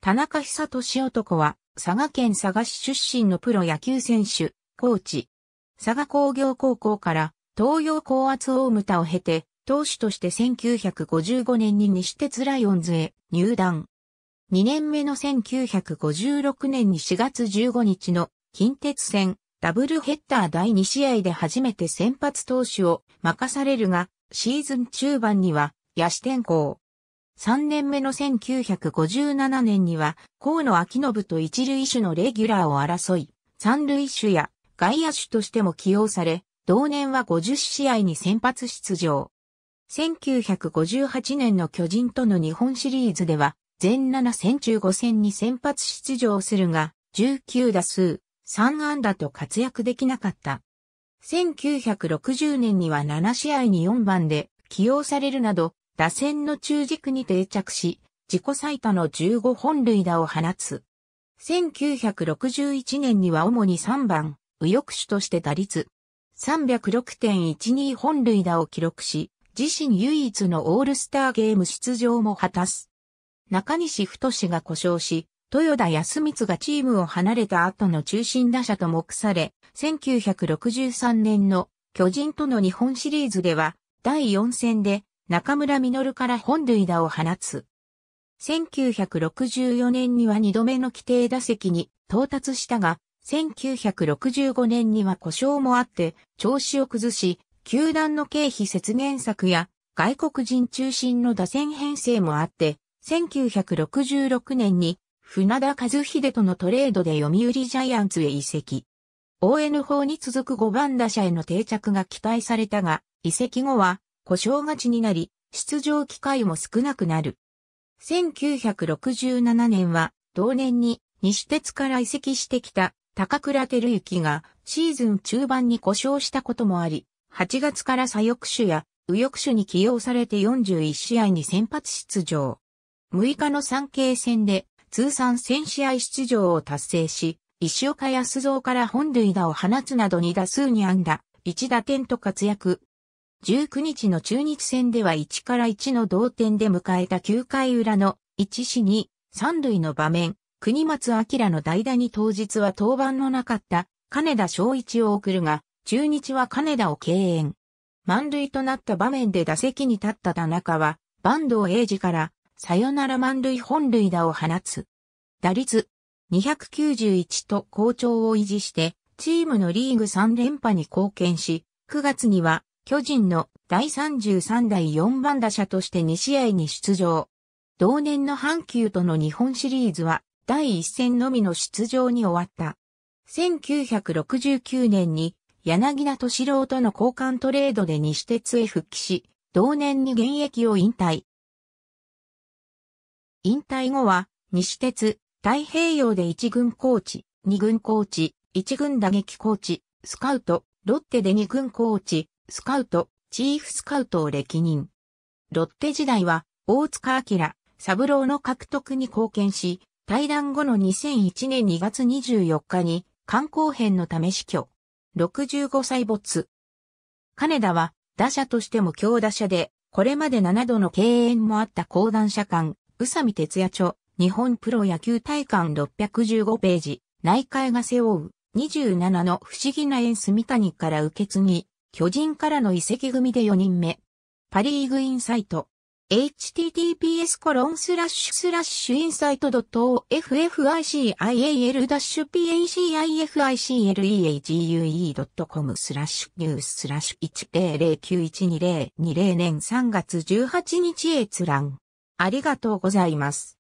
田中久俊男は、佐賀県佐賀市出身のプロ野球選手、コーチ。佐賀工業高校から東洋高圧大牟田を経て、投手として1955年に西鉄ライオンズへ入団。2年目の1956年に4月15日の近鉄戦ダブルヘッダー第2試合で初めて先発投手を任されるが、シーズン中盤には野手転向。3年目の1957年には、河野明信と一塁手のレギュラーを争い、三塁手や外野手としても起用され、同年は50試合に先発出場。1958年の巨人との日本シリーズでは、全7戦中5戦に先発出場するが、19打数、3安打と活躍できなかった。1960年には7試合に4番で起用されるなど、打線の中軸に定着し、自己最多の15本塁打を放つ。1961年には主に3番、右翼手として打率306.12本塁打を記録し、自身唯一のオールスターゲーム出場も果たす。中西太が故障し、豊田康光がチームを離れた後の中心打者と目され、1963年の巨人との日本シリーズでは、第4戦で中村実から本塁打を放つ。1964年には2度目の規定打席に到達したが、1965年には故障もあって調子を崩し、球団の経費節減策や外国人中心の打線編成もあって、1966年に船田和秀とのトレードで読売ジャイアンツへ移籍。ON 法に続く5番打者への定着が期待されたが、移籍後は故障がちになり、出場機会も少なくなる。1967年は、同年に西鉄から移籍してきた高倉照之がシーズン中盤に故障したこともあり、8月から左翼手や右翼手に起用されて41試合に先発出場。6日の産経戦で通算1000試合出場を達成し、石岡康蔵から本塁打を放つなど2打数に安打、1打点と活躍、19日の中日戦では1から1の同点で迎えた9回裏の1死2、3塁の場面、国松明の代打に当日は登板のなかった金田翔一を送るが、中日は金田を敬遠。満塁となった場面で打席に立った田中は、坂東英二から、さよなら満塁本塁打を放つ。打率、291と好調を維持して、チームのリーグ3連覇に貢献し、9月には巨人の第33代4番打者として2試合に出場。同年の阪急との日本シリーズは第1戦のみの出場に終わった。1969年に柳田敏郎との交換トレードで西鉄へ復帰し、同年に現役を引退。引退後は、西鉄、太平洋で1軍コーチ、2軍コーチ、1軍打撃コーチ、スカウト、ロッテで2軍コーチ、スカウト、チーフスカウトを歴任。ロッテ時代は、大塚明、三郎の獲得に貢献し、対談後の2001年2月24日に、観光編のため死去。65歳没。金田は、打者としても強打者で、これまで7度の敬遠もあった講談社官、宇佐美哲也著、日本プロ野球大館615ページ、内海が背負う、27の不思議な縁住谷から受け継ぎ、巨人からの移籍組で4人目。パリーグインサイト。https コロンスラッシュスラッシュインサイト .official-pacificleague.com スラッシュニューススラッシュ1009122020年3月18日閲覧。ありがとうございます。